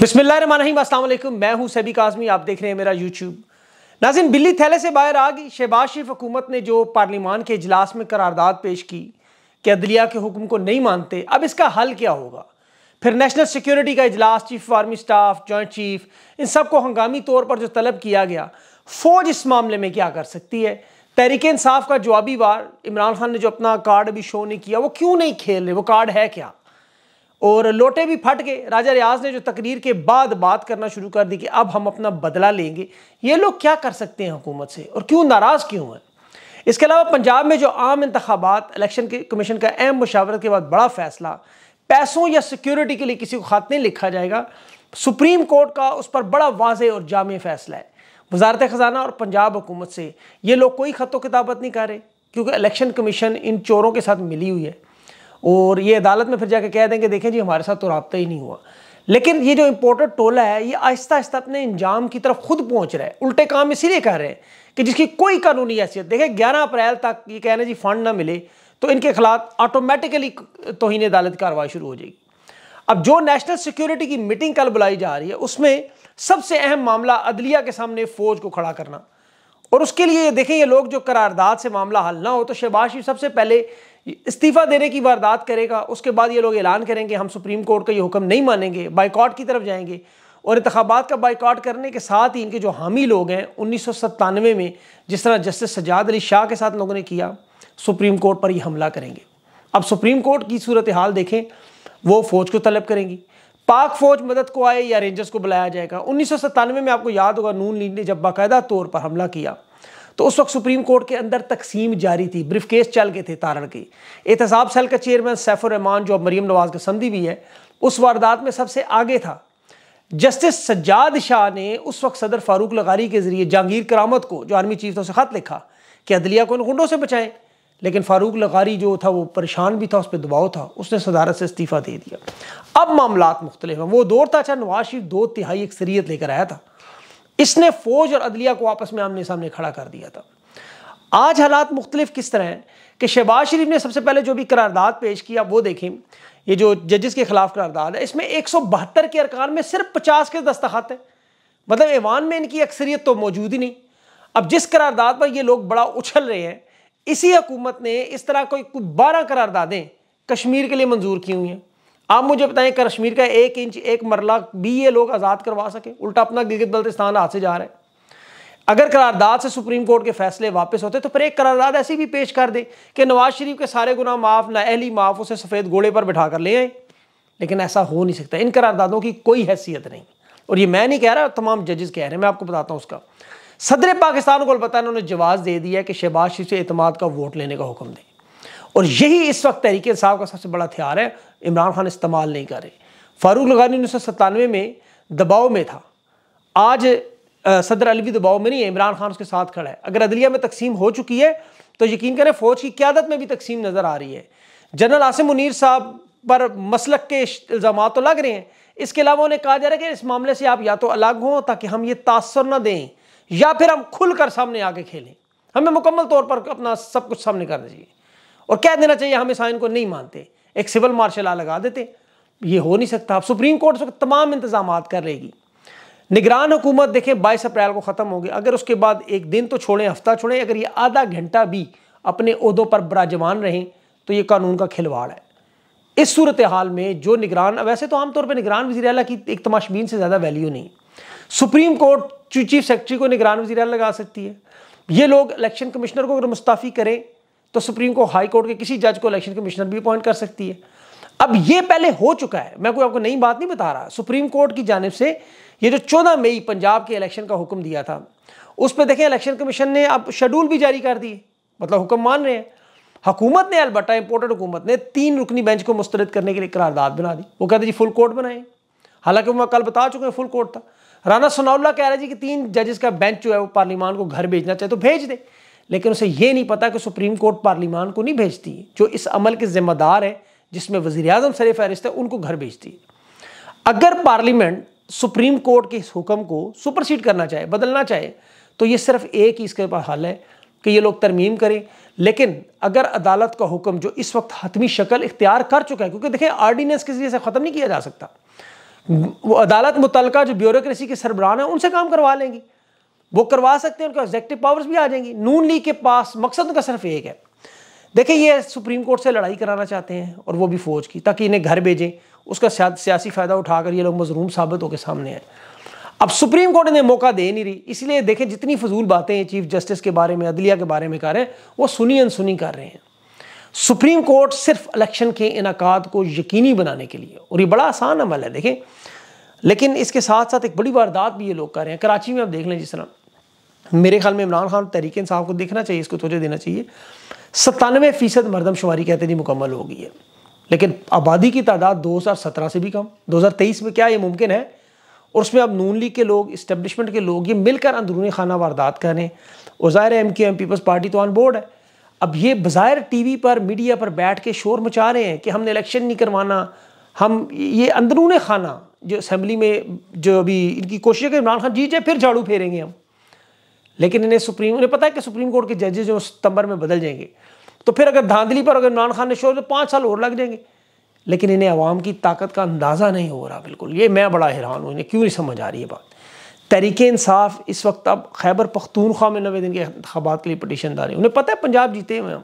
बिस्मिल्लाम असलम मैं हूं सैबी काजमी आप देख रहे हैं मेरा यूट्यूब नाजिन बिल्ली थैले से बाहर आ गई शहबाज शरीफ हुकूमत ने जो पार्लिमान के इजलास में करारदाद पेश की कि अदलिया के हुक्म को नहीं मानते अब इसका हल क्या होगा फिर नेशनल सिक्योरिटी का इजलास chief army staff joint chief इन सब को हंगामी तौर पर जो तलब किया गया फ़ौज इस मामले में क्या कर सकती है तहरीक इंसाफ का जवाबी वार इमरान खान ने जो अपना कार्ड अभी शो नहीं किया वो क्यों नहीं खेल रहे वो कार्ड है क्या और लोटे भी फट गए राजा रियाज ने जो तकरीर के बाद बात करना शुरू कर दी कि अब हम अपना बदला लेंगे ये लोग क्या कर सकते हैं हुकूमत से और क्यों नाराज़ क्यों हैं इसके अलावा पंजाब में जो आम इंतबात इलेक्शन के कमीशन का अहम मुशावरत के बाद बड़ा फैसला पैसों या सिक्योरिटी के लिए किसी को खात नहीं लिखा जाएगा सुप्रीम कोर्ट का उस पर बड़ा वाज और जाम फैसला है वजारत ख़जाना और पंजाब हुकूमत से ये लोग कोई ख़तों किताबत नहीं कर रहे क्योंकि इलेक्शन कमीशन इन चोरों के साथ मिली हुई है और ये अदालत में फिर जाके कह देंगे देखें जी हमारे साथ तो रबता ही नहीं हुआ लेकिन ये जो इम्पोर्टेड टोला है ये आहिस्ता आहिस्ता अपने इंजाम की तरफ खुद पहुंच रहा है उल्टे काम इसीलिए कर रहे हैं कि जिसकी कोई कानूनी हैसियत देखें ग्यारह अप्रैल तक ये कहना जी फंड ना मिले तो इनके खिलाफ ऑटोमेटिकली तोहन अदालत कार्रवाई शुरू हो जाएगी अब जो नेशनल सिक्योरिटी की मीटिंग कल बुलाई जा रही है उसमें सबसे अहम मामला अदलिया के सामने फौज को खड़ा करना और उसके लिए देखें ये लोग जो करारदाद से मामला हल ना हो तो शहबाज शरीफ सबसे पहले इस्तीफ़ा देने की वारदात करेगा उसके बाद ये लोग ऐलान करेंगे हम सुप्रीम कोर्ट का ये हुक्म नहीं मानेंगे बाइकॉट की तरफ जाएंगे और इंतबात का बाइकॉट करने के साथ ही इनके जो हामी लोग हैं उन्नीस में जिस तरह जस्टिस सजाद अली शाह के साथ लोगों ने किया सुप्रीम कोर्ट पर ये हमला करेंगे अब सुप्रीम कोर्ट की सूरत हाल देखें वो फ़ौज को तलब करेंगी पाक फौज मदद को आए या रेंजर्स को बुलाया जाएगा उन्नीस में आपको याद होगा नून लीग ने जब बाकायदा तौर पर हमला किया तो उस वक्त सुप्रीम कोर्ट के अंदर तकसीम जारी थी केस चल गए थे तारण की एहतसाब सेल का चेयरमैन रहमान जो अब मरीम नवाज का संधि भी है उस वारदात में सबसे आगे था जस्टिस सज्जाद शाह ने उस वक्त सदर फारूक लगारी के जरिए जहांगीर करामत को जो आर्मी चीफ था उसे खत लिखा कि अदलिया को इन गुंडों से बचाएं लेकिन फ़ारूक लगारी जो था वो परेशान भी था उस पर दबाव था उसने सदारत से इस्तीफ़ा दे दिया अब मामला मुख्तलि हैं वो दौर था अच्छा नवाज शरीफ दो तिहाई अक्सरीत लेकर आया था इसने फ़ौज और अदलिया को आपस में आमने सामने खड़ा कर दिया था आज हालात मुख्तलिफ किस तरह हैं कि शहबाज शरीफ ने सबसे पहले जो भी करारदाद पेश किया वो देखें ये जो जजेस के खिलाफ करारदाद है इसमें एक सौ बहत्तर के अरकान में सिर्फ पचास के दस्तखत हैं मतलब ऐवान में इनकी अक्सरीत तो मौजूद ही नहीं अब जिस करारदाद पर ये लोग बड़ा उछल रहे हैं इसी हुकूमत ने इस तरह कोई बारह करारदादें कश्मीर के लिए मंजूर की हुई हैं आप मुझे बताएं कश्मीर का एक इंच एक मरला भी ये लोग आज़ाद करवा सकें उल्टा अपना गिलगित बल्तिस्तान हाथ से जा रहा है अगर करारदाद से सुप्रीम कोर्ट के फैसले वापस होते तो फिर एक करारदाद ऐसी भी पेश कर दे कि नवाज शरीफ के सारे गुना माफ़ ना अहली माफ़ उसे सफ़ेद घोड़े पर बिठा कर ले आए लेकिन ऐसा हो नहीं सकता इन करारदादों की कोई हैसियत नहीं और ये मैं नहीं कह रहा तमाम जजेस कह रहे हैं मैं आपको बताता हूँ उसका सदर पाकिस्तान को अलबत्त उन्होंने जवाब दे दिया कि शहबाज शरीफ से अतमाद का वोट लेने का हुक्म दें और यही इस वक्त तहरीक साहब का सबसे बड़ा हथियार है इमरान खान इस्तेमाल नहीं कर रहे फारूक लगानी उन्नीस सौ सत्तानवे में दबाव में था आज सदर अलवी दबाव में नहीं है इमरान खान उसके साथ खड़ा है अगर अदलिया में तकसीम हो चुकी है तो यकीन करें फौज की क्यादत में भी तकसीम नज़र आ रही है जनरल आसिम मुनीर साहब पर मसलक के इल्ज़ाम तो लग रहे हैं इसके अलावा उन्हें कहा जा रहा है कि इस मामले से आप या तो अलग हों ताकि हम ये तासर ना दें या फिर हम खुलकर सामने आके खेलें हमें मुकम्मल तौर पर अपना सब कुछ सामने करना चाहिए और कह देना चाहिए हम इस आइन को नहीं मानते एक सिविल मार्शल आ लगा देते ये हो नहीं सकता अब सुप्रीम कोर्ट से तमाम इंतजाम कर लेगी निगरान हुकूमत देखें बाईस अप्रैल को ख़त्म होगी अगर उसके बाद एक दिन तो छोड़ें हफ्ता छोड़ें अगर ये आधा घंटा भी अपने अहदों पर बराजमान रहें तो ये कानून का खिलवाड़ है इस सूरत हाल में जो निगरान वैसे तो आमतौर पर निगरान वजी अला की एक तमाशबीन से ज़्यादा वैल्यू नहीं सुप्रीम कोर्ट चीफ सेक्रेटरी को निगरान वजी लगा सकती है ये लोग इलेक्शन कमिश्नर को अगर मुस्ताफ़ी करें तो सुप्रीम कोर्ट हाई कोर्ट के किसी जज को इलेक्शन कमिश्नर भी अपॉइंट कर सकती है अब ये पहले हो चुका है मैं कोई आपको नई बात नहीं बता रहा सुप्रीम कोर्ट की जानब से ये जो चौदह मई पंजाब के इलेक्शन का हुक्म दिया था उस पर देखें इलेक्शन कमीशन ने अब शेड्यूल भी जारी कर दिए मतलब हुक्म मान रहे हैं हुकूमत ने अलबटा इंपोर्टेड हुकूमत ने तीन रुकनी बेंच को मुस्तरद करने के लिए करारदाद बना दी वो कहते जी फुल कोर्ट बनाए हालांकि मैं कल बता चुके हैं फुल कोर्ट था राना सोनाउल्ला कह रहे जी कि तीन जजेस का बेंच जो है वो पार्लिमान को घर भेजना चाहे तो भेज दे लेकिन उसे ये नहीं पता कि सुप्रीम कोर्ट पार्लिमान को नहीं भेजती जो इस अमल के ज़िम्मेदार है जिसमें वजी अजम सर फहरिस्त है उनको घर भेजती है अगर पार्लियामेंट सुप्रीम कोर्ट के इस हुक्म को सुपरसीड करना चाहे बदलना चाहे तो ये सिर्फ एक ही इसके पास हल है कि ये लोग तरमीम करें लेकिन अगर अदालत का हुक्म जो इस वक्त हतमी शक्ल इख्तियार कर चुका है क्योंकि देखें आर्डीनेंस के जरिए से ख़त्म नहीं किया जा सकता वो अदालत मुतल जो ब्यूरोसी के सरबरान हैं उनसे काम करवा लेंगी वो करवा सकते हैं उनके एग्जेक्टिव पावर्स भी आ जाएंगी नून लीग के पास मकसद उनका सिर्फ एक है देखिए ये सुप्रीम कोर्ट से लड़ाई कराना चाहते हैं और वो भी फ़ौज की ताकि इन्हें घर भेजें उसका सियासी फ़ायदा उठाकर ये लोग मजरूम साबित होकर सामने आए अब सुप्रीम कोर्ट इन्हें मौका दे नहीं रही इसलिए देखें जितनी फजूल बातें चीफ जस्टिस के बारे में अदलिया के बारे में कर रहे हैं वो सुनी अनसुनी कर रहे हैं सुप्रीम कोर्ट सिर्फ इलेक्शन के इनका को यकीनी बनाने के लिए और ये बड़ा आसान अमल है देखें लेकिन इसके साथ साथ एक बड़ी वारदात भी ये लोग कर रहे हैं कराची में आप देख लें जिस तरह मेरे ख्याल में इमरान खान तहरीक साहब को देखना चाहिए इसको तोजह देना चाहिए सत्तानवे फ़ीसद मरदमशुमारी कहते जी मुकम्मल हो गई है लेकिन आबादी की तादाद 2017 से भी कम 2023 में क्या ये मुमकिन है और उसमें अब नून लीग के लोग इस्टेब्लिशमेंट के लोग ये मिलकर अंदरूनी खाना वारदात करें और ज़ाहिर है M Q M people's party तो ऑन बोर्ड है अब ये बाज़ाहिर टीवी पर मीडिया पर बैठ के शोर मचा रहे हैं कि हमने इलेक्शन नहीं करवाना हम ये अंदरून खाना जो असम्बली में जो अभी इनकी कोशिश है कि इमरान खान जीत जाए फिर झाड़ू फेरेंगे हम लेकिन इन्हें सुप्रीम उन्हें पता है कि सुप्रीम कोर्ट के जजेज जो सितंबर में बदल जाएंगे तो फिर अगर धांधली पर अगर इमरान खान ने शोर तो पाँच साल और लग जाएंगे लेकिन इन्हें आवाम की ताकत का अंदाज़ा नहीं हो रहा बिल्कुल ये मैं बड़ा हैरान हूँ इन्हें क्यों नहीं समझ आ रही है बात तहरीक इंसाफ इस वक्त अब खैबर पख्तूनख्वा में नवे दिन के इंतबात के लिए पटिशन डाले उन्हें पता है पंजाब जीते हुए हम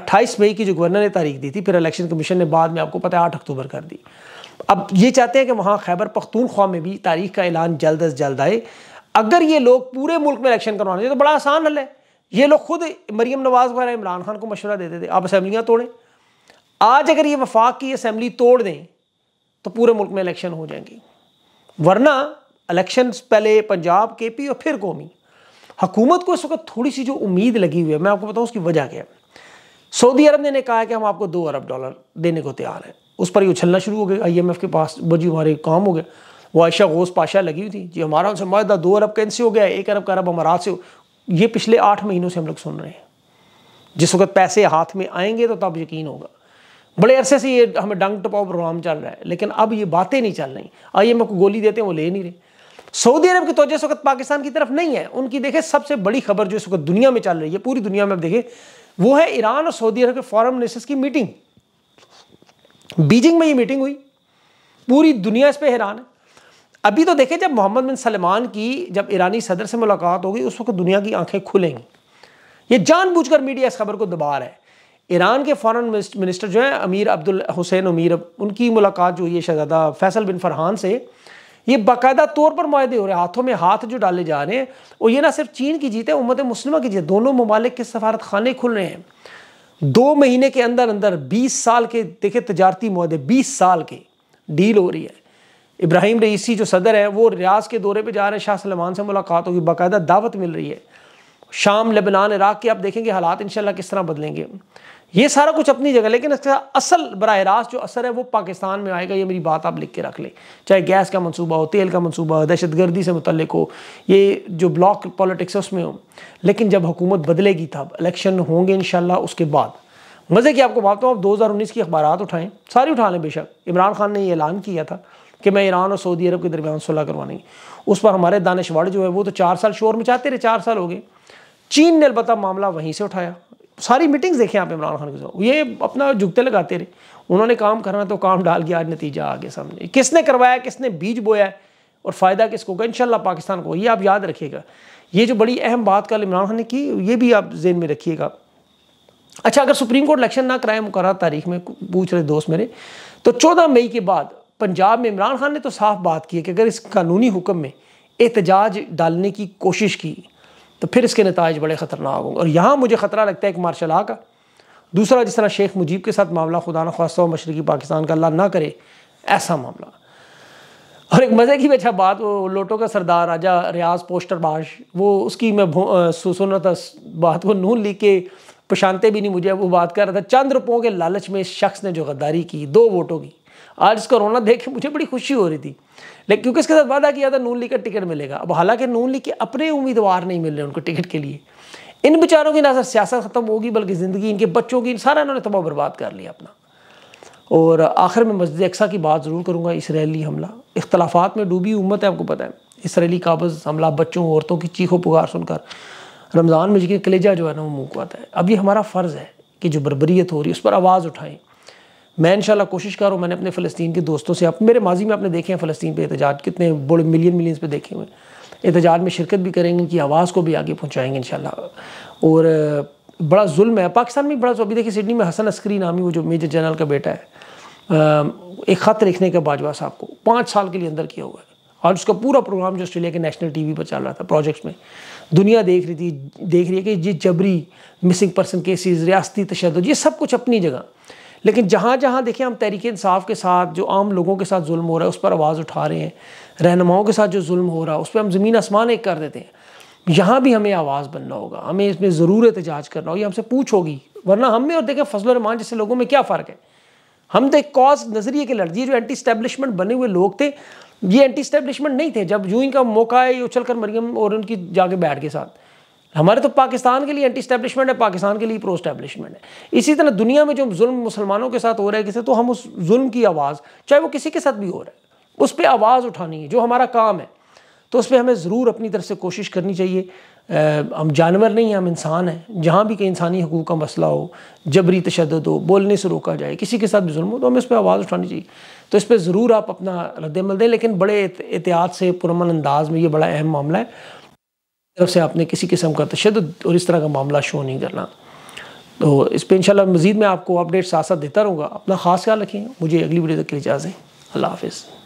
अट्ठाईस मई की जो गवर्नर ने तारीख दी थी फिर इलेक्शन कमीशन ने बाद में आपको पता है आठ अक्टूबर कर दी अब ये चाहते हैं कि वहाँ खैबर पख्तूनख्वा में भी तारीख का ऐलान जल्द अज जल्द आए अगर ये लोग पूरे मुल्क में इलेक्शन करवाना चाहिए तो बड़ा आसान हल है ये लोग खुद मरीम नवाज वगैरह इमरान खान को मशवरा देते थे आप असम्बलियाँ तोड़ें आज अगर ये वफाक की असम्बली तोड़ दें तो पूरे मुल्क में इलेक्शन हो जाएंगी वरना इलेक्शन पहले पंजाब के पी और फिर कौमी हुकूमत को इस वक्त थोड़ी सी जो उम्मीद लगी हुई है मैं आपको बताऊँ उसकी वजह क्या है सऊदी अरब ने, ने कहा है कि हम आपको दो अरब डॉलर देने को तैयार हैं उस पर ही उछलना शुरू हो गया आई एम एफ के पास बजी हमारे काम हो गया वो आयशा गोस पाशा लगी हुई थी जी हमारा उनसे माहा दो अरब कैंसे हो गया एक अरब का अरब हमारा से हो ये पिछले आठ महीनों से हम लोग सुन रहे हैं जिस वक्त पैसे हाथ में आएंगे तो तब यकीन होगा बड़े अरसे से ये हमें डंग टपाव प्रोग्राम चल रहा है लेकिन अब ये बातें नहीं चल रही आई एम को गोली देते हैं वो ले नहीं रहे सऊदी अरब की तोजह इस वक्त पाकिस्तान की तरफ नहीं है उनकी देखे सबसे बड़ी खबर जो इस वक्त दुनिया में चल रही है पूरी दुनिया में देखे वो है ईरान और सऊदी अरब के फॉरन मिनिस्टर्स की मीटिंग बीजिंग में ये मीटिंग हुई पूरी दुनिया इस पर हैरान है अभी तो देखे जब मोहम्मद बिन सलमान की जब ईरानी सदर से मुलाकात होगी उस वक्त दुनिया की आंखें खुलेंगी ये जानबूझकर मीडिया इस खबर को दबा रहा है ईरान के फॉरेन मिनिस्टर जो है अमीर अब्दुल हुसैन अमीर उनकी मुलाकात जो हुई है शहजादा फैसल बिन फरहान से ये बाकायदा तौर पर माहे हो रहे हैं हाथों में हाथ जो डाले जा रहे हैं और ये ना सिर्फ चीन की जीत है उम्मत मुस्लिमों की जीत दोनों ममालिक के सफारत खाने खुल रहे हैं दो महीने के अंदर अंदर बीस साल के देखे तजारती माहे बीस साल के डील हो रही है इब्राहिम रईसी जो सदर है वो रियाज के दौरे पर जा रहे हैं शाह सलमान से मुलाकात होगी बाकायदा दावत मिल रही है शाम लेबनान इराक़ के आप देखेंगे हालात इन किस तरह बदलेंगे ये सारा कुछ अपनी जगह लेकिन इसका असल बरह रास्त जो असर है वो पाकिस्तान में आएगा ये मेरी बात आप लिख के रख लें चाहे गैस का मनसूबा हो तेल का मनसूबा हो दहशत गर्दी से मुतलक हो ये जो ब्लॉक पॉलिटिक्स है उसमें हो लेकिन जब हुकूमत बदलेगी तब इलेक्शन होंगे इन उसके बाद मज़े की आपको बात हूँ आप दो हज़ार उन्नीस की अखबार उठाएँ सारी उठा लें बेशक इमरान खान ने ये ऐलान किया था कि मैं ईरान और सऊदी अरब के दरमियान सुलह करवाने उस पर हमारे दानशवाड़ जो है वो तो चार साल शोर मचाते रहे चार साल हो गए चीन ने अलबत् मामला वहीं से उठाया सारी मीटिंग्स देखें आप इमरान खान के ये अपना जुगते लगाते रहे उन्होंने काम करना तो काम डाल गया आज नतीजा आ गया सामने किसने करवाया किसने बीज बोया और फ़ायदा किसको होगा इनशाला पाकिस्तान को ये आप याद रखिएगा ये जो बड़ी अहम बात कल इमरान खान ने की ये भी आप जेन में रखिएगा अच्छा अगर सुप्रीम कोर्ट इलेक्शन ना कराए मुकर तारीख में पूछ रहे दोस्त मेरे तो चौदह मई के बाद पंजाब में इमरान खान ने तो साफ बात की है कि अगर इस कानूनी हुक्म में एहतजाज डालने की कोशिश की तो फिर इसके नतज बड़े ख़तरनाक होंगे और यहाँ मुझे ख़तरा लगता है एक मार्शल आ का दूसरा जिस तरह शेख मुजीब के साथ मामला खुदा न खास्ता मशरक़ी पाकिस्तान का अल्लाह ना करे ऐसा मामला और एक मज़े की अच्छा बात वो लोटो का सरदार राजा रियाज पोस्टर बाश वो उसकी मैं सुन रहा था बात को नून ली के पशानते भी नहीं मुझे वो बात कर रहा था चंद रुपयों के लालच में इस शख्स ने जो गद्दारी की दो वोटों की आज इसका रोना देख के मुझे बड़ी खुशी हो रही थी लेकिन क्योंकि इसके साथ वादा किया था नून लीग का टिकट मिलेगा अब हालांकि नून लीग के अपने उम्मीदवार नहीं मिल रहे उनको टिकट के लिए इन बेचारों की ना सर सियासत ख़त्म होगी बल्कि ज़िंदगी इनके बच्चों की सारा इन्होंने तबाह बर्बाद कर लिया अपना और आखिर में मस्जिद अक्सा की बात ज़रूर करूँगा इसराइली हमला इख्तलाफात में डूबी उम्मत है आपको पता है इसराइली काबज़ हमला बच्चों औरतों की चीखों पुकार सुनकर रमज़ान में जिनके कलेजा जो है ना वो मुँह को आता है अब ये हमारा फ़र्ज़ है कि जो बरबरीत हो रही है उस पर आवाज़ उठाएं मैं इंशाल्लाह कोशिश कर रहा हूँ मैंने अपने फ़लस्तीन के दोस्तों से आप मेरे माजी में आपने देखे हैं फ़लस्तीन पे एहतजाज कितने बड़े मिलियन मिलियन पे देखे हुए एहतजाज में शिरकत भी करेंगे उनकी आवाज़ को भी आगे पहुँचाएंगे इन और बड़ा जुल्म है पाकिस्तान में बड़ा अभी देखिए सिडनी में हसन अस्करी नामी वो जो मेजर जनरल का बेटा है एक ख़त लिखने का बाजवा साहब को पाँच साल के लिए अंदर किया हुआ है और उसका पूरा प्रोग्राम जो ऑस्ट्रेलिया के नेशनल टीवी पर चल रहा था प्रोजेक्ट्स में दुनिया देख रही थी देख रही है कि ये जबरी मिसिंग पर्सन केसेस रियासती तशद ये सब कुछ अपनी जगह लेकिन जहाँ जहाँ देखें हम तहरीक इंसाफ के साथ जो आम लोगों के साथ जुल्म हो रहा है उस पर आवाज़ उठा रहे हैं रहनुमाओं के साथ जो जुल्म हो रहा है उस पर हम ज़मीन आसमान एक कर देते हैं यहाँ भी हमें आवाज़ बनना होगा हमें इसमें ज़रूर एहतजाज करना होगा हमसे पूछ होगी वरना हम में और देखें फजल रमान जैसे लोगों में क्या फ़र्क है हम तो एक कॉज नज़रिए के है जो एंटी स्टैब्लिशमेंट बने हुए लोग थे ये एंटी स्टैब्लिशमेंट नहीं थे जब जूं का मौका है ये उछल कर मरियम और उनकी जाके बैठ के साथ हमारे तो पाकिस्तान के लिए एंटी स्टैब्लिशमेंट है पाकिस्तान के लिए प्रो स्टैब्लिशमेंट है इसी तरह दुनिया में जो जुल्म मुसलमानों के साथ हो रहा है किसी तो हम उस जुल्म की आवाज़ चाहे वो किसी के साथ भी हो रहा है उस पर आवाज़ उठानी है जो हमारा काम है तो उस पर हमें ज़रूर अपनी तरफ से कोशिश करनी चाहिए आ, हम जानवर नहीं हैं हम इंसान हैं जहाँ भी कहीं इंसानी हकूक़ का मसला हो जबरी तशद हो बोलने से रोका जाए किसी के साथ भी जुल्म हो तो हमें उस पर आवाज़ उठानी चाहिए तो इस पर ज़रूर आप अपना रद्दमल दें लेकिन बड़े एहतियात से पुरमन अंदाज में ये बड़ा अहम मामला है तरफ से आपने किसी किस्म का तशद और इस तरह का मामला शो नहीं करना तो इस पर इनशाला मज़ीद मैं आपको अपडेट साथ साथ देता रहूँगा अपना ख़ास ख्याल रखें मुझे अगली वीडियो तक के लिए इजाज़ें अल्लाह हाफिज़